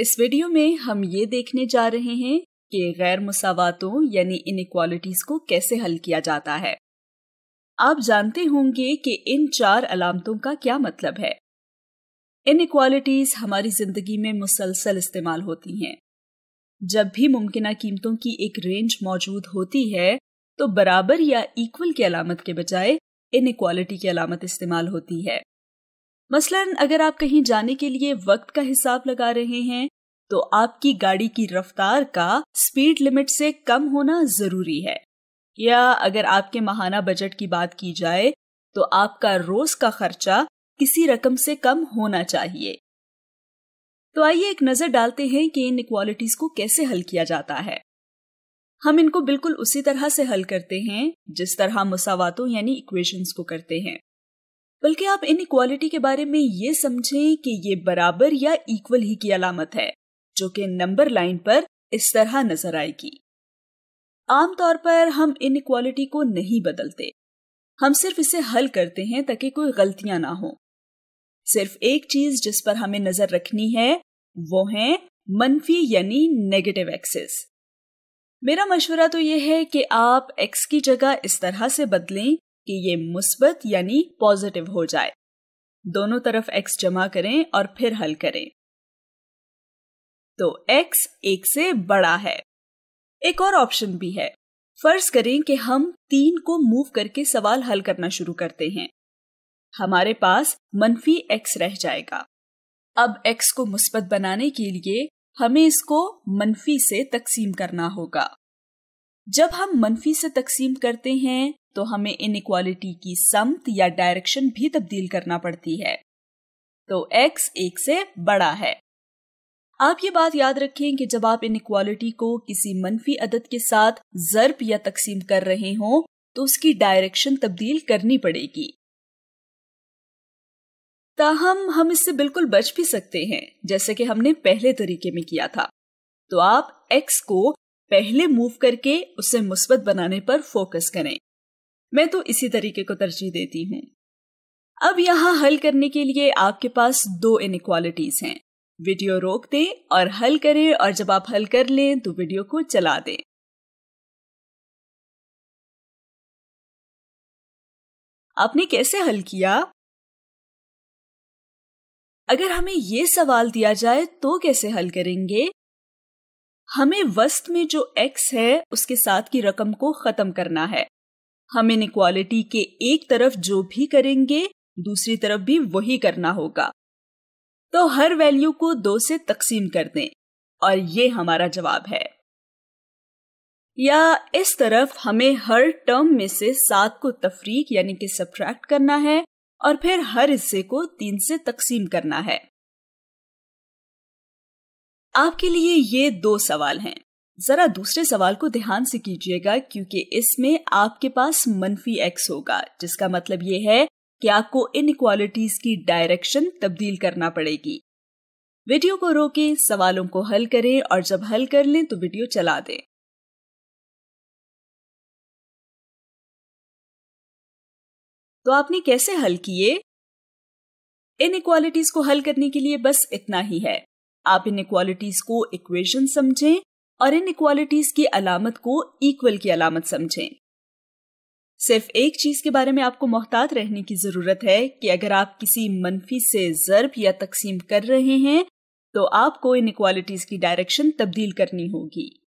इस वीडियो में हम ये देखने जा रहे हैं कि गैर मुसावातों यानी इनक्वालिटीज को कैसे हल किया जाता है आप जानते होंगे कि इन चार अलामतों का क्या मतलब है इनक्वालिटीज हमारी जिंदगी में मुसलसल इस्तेमाल होती हैं जब भी मुमकिन कीमतों की एक रेंज मौजूद होती है तो बराबर या इक्वल की अलामत के बजाय इनक्वालिटी की अलामत इस्तेमाल होती है मसलन अगर आप कहीं जाने के लिए वक्त का हिसाब लगा रहे हैं तो आपकी गाड़ी की रफ्तार का स्पीड लिमिट से कम होना जरूरी है या अगर आपके महाना बजट की बात की जाए तो आपका रोज का खर्चा किसी रकम से कम होना चाहिए तो आइए एक नजर डालते हैं कि इन इक्वालिटीज को कैसे हल किया जाता है हम इनको बिल्कुल उसी तरह से हल करते हैं जिस तरह मुसावातों यानी इक्वेशंस को करते हैं बल्कि आप इन इक्वालिटी के बारे में ये समझें कि ये बराबर या इक्वल ही की अलामत है जो कि नंबर लाइन पर इस तरह नजर आएगी आमतौर पर हम इन इक्वालिटी को नहीं बदलते हम सिर्फ इसे हल करते हैं ताकि कोई गलतियां ना हो सिर्फ एक चीज जिस पर हमें नजर रखनी है वो है मनफी यानी नेगेटिव एक्सेस मेरा मशवरा तो यह है कि आप एक्स की जगह इस तरह से बदलें कि ये मुस्बत यानी पॉजिटिव हो जाए दोनों तरफ x जमा करें और फिर हल करें तो x एक से बड़ा है एक और ऑप्शन भी है फर्ज करें कि हम तीन को मूव करके सवाल हल करना शुरू करते हैं हमारे पास मनफी एक्स रह जाएगा अब एक्स को मुस्बत बनाने के लिए हमें इसको मनफी से तकसीम करना होगा जब हम मनफी से तकसीम करते हैं तो हमें इनक्वालिटी की समत या डायरेक्शन भी तब्दील करना पड़ती है तो x एक से बड़ा है आप ये बात याद रखें कि जब आप इनक्वालिटी को किसी मनफी अदद के साथ जर्ब या तकसीम कर रहे हो तो उसकी डायरेक्शन तब्दील करनी पड़ेगी ताहम हम इससे बिल्कुल बच भी सकते हैं जैसे कि हमने पहले तरीके में किया था तो आप x को पहले मूव करके उसे मुस्बत बनाने पर फोकस करें मैं तो इसी तरीके को तरजीह देती हूं अब यहां हल करने के लिए आपके पास दो इनक्वालिटीज हैं वीडियो रोक दें और हल करें और जब आप हल कर लें तो वीडियो को चला दें आपने कैसे हल किया अगर हमें यह सवाल दिया जाए तो कैसे हल करेंगे हमें वस्त में जो एक्स है उसके साथ की रकम को खत्म करना है हम इन इक्वालिटी के एक तरफ जो भी करेंगे दूसरी तरफ भी वही करना होगा तो हर वैल्यू को दो से तकसीम कर दें और ये हमारा जवाब है या इस तरफ हमें हर टर्म में से सात को तफरीक यानी कि सब्ट्रैक्ट करना है और फिर हर हिस्से को तीन से तकसीम करना है आपके लिए ये दो सवाल हैं जरा दूसरे सवाल को ध्यान से कीजिएगा क्योंकि इसमें आपके पास मनफी एक्स होगा जिसका मतलब ये है कि आपको इन इक्वालिटीज की डायरेक्शन तब्दील करना पड़ेगी वीडियो को रोके सवालों को हल करें और जब हल कर लें तो वीडियो चला दें तो आपने कैसे हल किए इन इक्वालिटीज को हल करने के लिए बस इतना ही है आप इन इक्वालिटीज को इक्वेशन समझें और इन इक्वालिटीज की अलामत को इक्वल की अलामत समझें सिर्फ एक चीज के बारे में आपको मोहतात रहने की जरूरत है कि अगर आप किसी मनफी से जर्ब या तकसीम कर रहे हैं तो आपको इन इक्वालिटीज की डायरेक्शन तब्दील करनी होगी